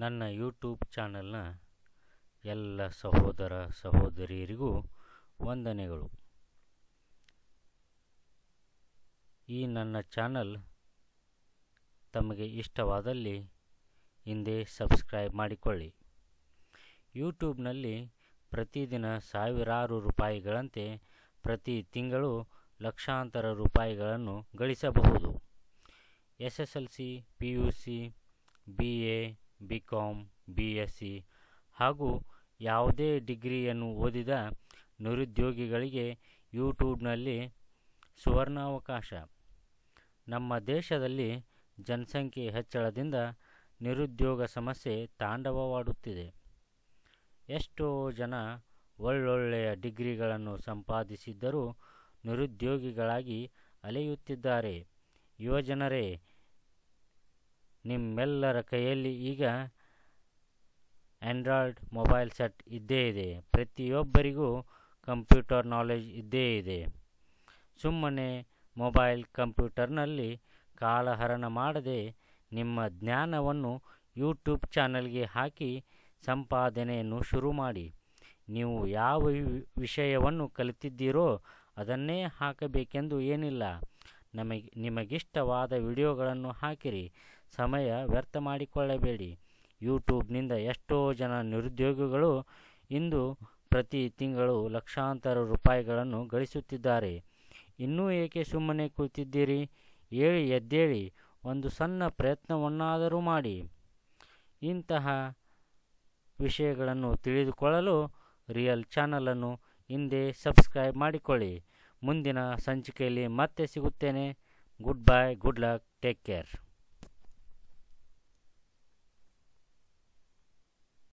ನನ್ನ ಯೂಟ್ಯೂಬ್ ಚಾನಲ್ನ ಎಲ್ಲ ಸಹೋದರ ಸಹೋದರಿಯರಿಗೂ ವಂದನೆಗಳು ಈ ನನ್ನ ಚಾನಲ್ ತಮಗೆ ಇಷ್ಟವಾದಲ್ಲಿ ಹಿಂದೆ ಸಬ್ಸ್ಕ್ರೈಬ್ ಮಾಡಿಕೊಳ್ಳಿ ಯೂಟ್ಯೂಬ್ನಲ್ಲಿ ಪ್ರತಿದಿನ ಸಾವಿರಾರು ರೂಪಾಯಿಗಳಂತೆ ಪ್ರತಿ ತಿಂಗಳು ಲಕ್ಷಾಂತರ ರೂಪಾಯಿಗಳನ್ನು ಗಳಿಸಬಹುದು S S L C P U C B A B com ಹಾಗೂ ಯಾವುದೇ ಡಿಗ್ರಿಯನ್ನು ಓದಿದ ನಿರುದ್ಯೋಗಿಗಳಿಗೆ ಯೂಟ್ಯೂಬ್ನಲ್ಲಿ ಸುವರ್ಣಾವಕಾಶ ನಮ್ಮ ದೇಶದಲ್ಲಿ ಜನಸಂಖ್ಯೆ ಹೆಚ್ಚಳದಿಂದ ನಿರುದ್ಯೋಗ ಸಮಸ್ಯೆ ತಾಂಡವವಾಡುತ್ತಿದೆ ಎಷ್ಟೋ ಜನ ಒಳ್ಳೊಳ್ಳೆಯ ಡಿಗ್ರಿಗಳನ್ನು ಸಂಪಾದಿಸಿದ್ದರೂ ನಿರುದ್ಯೋಗಿಗಳಾಗಿ ಅಲೆಯುತ್ತಿದ್ದಾರೆ ಯುವಜನರೇ ನಿಮ್ಮೆಲ್ಲರ ಕೈಯಲ್ಲಿ ಈಗ ಆ್ಯಂಡ್ರಾಯ್ಡ್ ಮೊಬೈಲ್ ಸೆಟ್ ಇದ್ದೇ ಇದೆ ಪ್ರತಿಯೊಬ್ಬರಿಗೂ ಕಂಪ್ಯೂಟರ್ ನಾಲೆಜ್ ಇದ್ದೇ ಇದೆ ಸುಮ್ಮನೆ ಮೊಬೈಲ್ ಕಂಪ್ಯೂಟರ್ನಲ್ಲಿ ಕಾಲಹರಣ ಮಾಡದೆ ನಿಮ್ಮ ಜ್ಞಾನವನ್ನು ಯೂಟ್ಯೂಬ್ ಚಾನಲ್ಗೆ ಹಾಕಿ ಸಂಪಾದನೆಯನ್ನು ಶುರು ಮಾಡಿ ನೀವು ಯಾವ ವಿಷಯವನ್ನು ಕಲಿತಿದ್ದೀರೋ ಅದನ್ನೇ ಹಾಕಬೇಕೆಂದು ಏನಿಲ್ಲ ನಮಗೆ ನಿಮಗಿಷ್ಟವಾದ ವಿಡಿಯೋಗಳನ್ನು ಹಾಕಿರಿ ಸಮಯ ವ್ಯರ್ಥ ಮಾಡಿಕೊಳ್ಳಬೇಡಿ ಯೂಟ್ಯೂಬ್ನಿಂದ ಎಷ್ಟೋ ಜನ ನಿರುದ್ಯೋಗಿಗಳು ಇಂದು ಪ್ರತಿ ತಿಂಗಳು ಲಕ್ಷಾಂತರ ರೂಪಾಯಿಗಳನ್ನು ಗಳಿಸುತ್ತಿದ್ದಾರೆ ಇನ್ನೂ ಏಕೆ ಸುಮ್ಮನೆ ಕುಳಿತಿದ್ದೀರಿ ಹೇಳಿ ಎದ್ದೇಳಿ ಒಂದು ಸಣ್ಣ ಪ್ರಯತ್ನವನ್ನಾದರೂ ಮಾಡಿ ಇಂತಹ ವಿಷಯಗಳನ್ನು ತಿಳಿದುಕೊಳ್ಳಲು ರಿಯಲ್ ಚಾನಲನ್ನು ಹಿಂದೆ ಸಬ್ಸ್ಕ್ರೈಬ್ ಮಾಡಿಕೊಳ್ಳಿ ಮುಂದಿನ ಸಂಚಿಕೆಯಲ್ಲಿ ಮತ್ತೆ ಸಿಗುತ್ತೇನೆ good bye good luck take care